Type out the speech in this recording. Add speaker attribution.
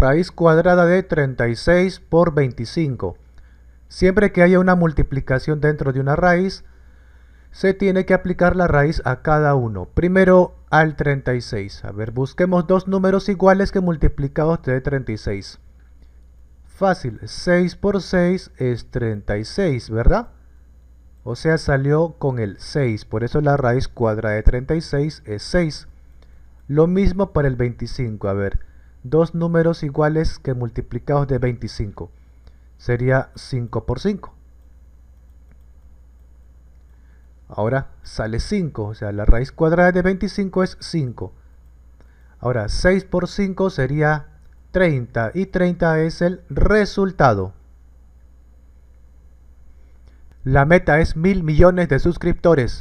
Speaker 1: raíz cuadrada de 36 por 25. Siempre que haya una multiplicación dentro de una raíz, se tiene que aplicar la raíz a cada uno. Primero al 36. A ver, busquemos dos números iguales que multiplicados de 36. Fácil, 6 por 6 es 36, ¿verdad? O sea, salió con el 6, por eso la raíz cuadrada de 36 es 6. Lo mismo para el 25, a ver dos números iguales que multiplicados de 25. Sería 5 por 5. Ahora sale 5, o sea, la raíz cuadrada de 25 es 5. Ahora 6 por 5 sería 30 y 30 es el resultado. La meta es mil millones de suscriptores.